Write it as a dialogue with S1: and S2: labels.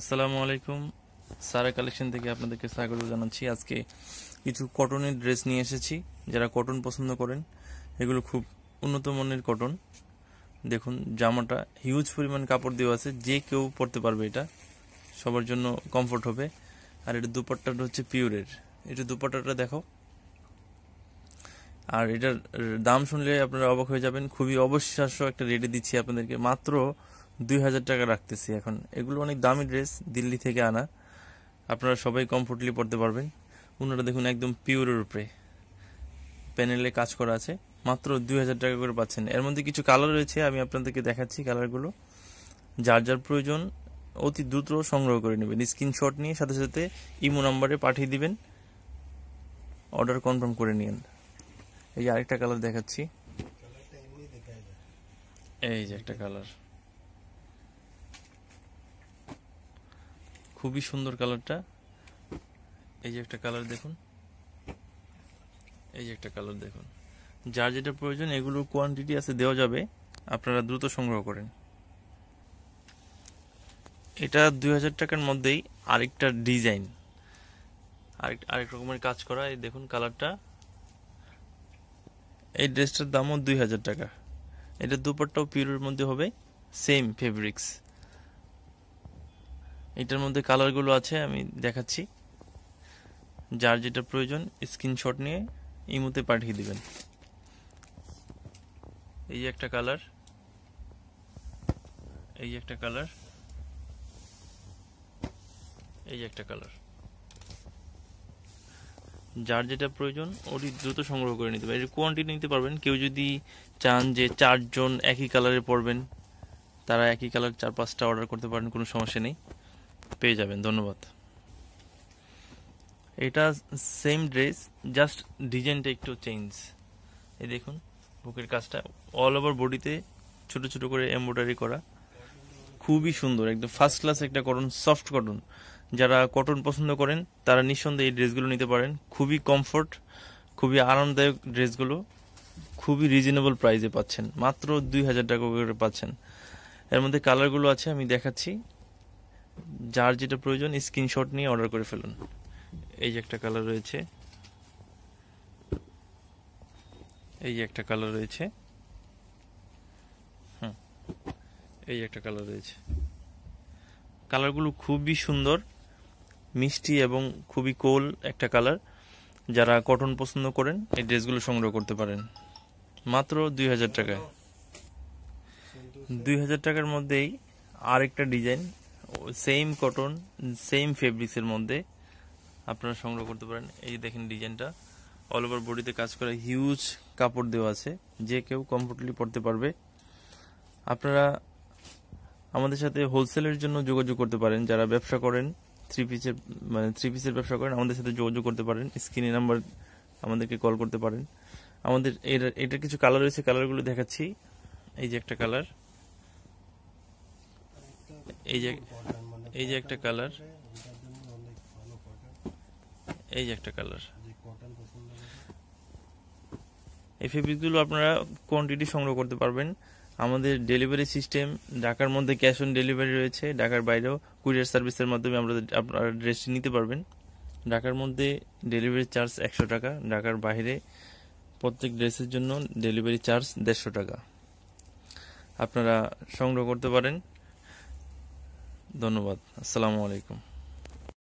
S1: আসসালামু আলাইকুম সারা কালেকশন থেকে আপনাদেরকে স্বাগত জানাচ্ছি আজকে কিছু কটনের ড্রেস নিয়ে এসেছি যারা কটন পছন্দ করেন এগুলো খুব উন্নত মানের কটন দেখুন জামাটা হিউজ পরিমাণ কাপড় দেওয়া আছে যে কেউ পরতে পারবে এটা সবার জন্য কমফোর্ট হবে আর এটা দুপাট্টাটা হচ্ছে পিওরের এটা দুপাট্টাটা দেখো আর এটার দাম শুনলে আপনারা অবাক হয়ে যাবেন খুবই অবিশ্বাস্য একটা রেটে দিচ্ছি আপনাদেরকে মাত্র দুই হাজার টাকা রাখতেছি এখন এগুলো অনেক দামি ড্রেস দিল্লি থেকে আনা আপনারা সবাই কমফোর্টলি পরতে পারবেন ওনারা দেখুন একদম পিওরের উপরে প্যানেলে কাজ করা আছে মাত্র দুই হাজার টাকা করে পাচ্ছেন এর মধ্যে কিছু কালার রয়েছে আমি আপনাদেরকে দেখাচ্ছি কালারগুলো যার যার প্রয়োজন অতি দ্রুত সংগ্রহ করে নেবেন স্ক্রিনশট নিয়ে সাথে সাথে ইমো নাম্বারে পাঠিয়ে দিবেন অর্ডার কনফার্ম করে নিন এই যে আরেকটা কালার দেখাচ্ছি এই যে একটা কালার খুবই সুন্দর কালারটা এই যে একটা কালার দেখুন এই যে একটা কালার দেখুন যার যেটা প্রয়োজন এগুলোর কোয়ান্টিটি আছে দেওয়া যাবে আপনারা দ্রুত সংগ্রহ করেন এটা দুই হাজার টাকার মধ্যেই আরেকটা ডিজাইন আরেক আরেক রকমের কাজ করা এই দেখুন কালারটা এই ড্রেসটার দামও দুই হাজার টাকা এটা দুপাটটাও পিওরের মধ্যে হবে সেম ফেব্রিক্স এটার মধ্যে কালারগুলো আছে আমি দেখাচ্ছি যার যেটা প্রয়োজন স্ক্রিনশট নিয়ে ইমুতে পাঠিয়ে দিবেন এই যে একটা কালার এই যে একটা কালার এই যে একটা কালার যার যেটা প্রয়োজন ওটি দ্রুত সংগ্রহ করে নিতে পারেন কোয়ান্টিটি নিতে পারবেন কেউ যদি চান যে চারজন একই কালারে পড়বেন তারা একই কালার চার পাঁচটা অর্ডার করতে পারেন কোনো সমস্যা নেই পেয়ে যাবেন ধন্যবাদ এটা সেম ড্রেস জাস্ট ডিজাইনটা একটু চেঞ্জ এই দেখুন বুকের কাজটা অল ওভার বডিতে ছোট ছোট করে এমব্রয়ডারি করা খুবই সুন্দর একদম ফার্স্ট ক্লাস একটা কটন সফট কটন যারা কটন পছন্দ করেন তারা নিঃসন্দেহে এই ড্রেসগুলো নিতে পারেন খুবই কমফোর্ট খুবই আরামদায়ক ড্রেসগুলো খুবই রিজনেবল প্রাইসে পাচ্ছেন মাত্র দুই হাজার টাকা করে পাচ্ছেন এর মধ্যে কালারগুলো আছে আমি দেখাচ্ছি যার যেটা প্রয়োজন স্ক্রিনশট নিয়ে অর্ডার করে ফেলুন এই যে একটা কালার রয়েছে এই যে একটা কালার রয়েছে হুম এই একটা কালার রয়েছে কালারগুলো খুবই সুন্দর মিষ্টি এবং খুবই কোল একটা কালার যারা কটন পছন্দ করেন এই ড্রেসগুলো সংগ্রহ করতে পারেন মাত্র দুই হাজার টাকায় দুই হাজার টাকার মধ্যেই আরেকটা ডিজাইন সেম কটন সেম ফেব্রিক্সের মধ্যে আপনারা সংগ্রহ করতে পারেন এই দেখেন ডিজাইনটা অল ওভার বডিতে কাজ করা হিউজ কাপড় দেওয়া আছে যে কেউ কমফোর্টলি পরতে পারবে আপনারা আমাদের সাথে হোলসেলের জন্য যোগাযোগ করতে পারেন যারা ব্যবসা করেন থ্রি পিসের মানে থ্রি পিসের ব্যবসা করেন আমাদের সাথে যোগাযোগ করতে পারেন স্ক্রিনে নাম্বার আমাদেরকে কল করতে পারেন আমাদের এর এটার কিছু কালার রয়েছে কালারগুলো দেখাচ্ছি এই যে একটা কালার এই যে এই যে একটা কালার এই যে একটা কালার এই ফেব্রিকগুলো আপনারা কোয়ান্টিটি সংগ্রহ করতে পারবেন আমাদের ডেলিভারি সিস্টেম ঢাকার মধ্যে ক্যাশ অন ডেলিভারি রয়েছে ঢাকার বাইরেও কুরিয়ার সার্ভিসের মাধ্যমে আমরা আপনার ড্রেসটি নিতে পারবেন ঢাকার মধ্যে ডেলিভারি চার্জ একশো টাকা ঢাকার বাইরে প্রত্যেক ড্রেসের জন্য ডেলিভারি চার্জ দেড়শো টাকা আপনারা সংগ্রহ করতে পারেন ধন্যবাদ আসসালামু আলাইকুম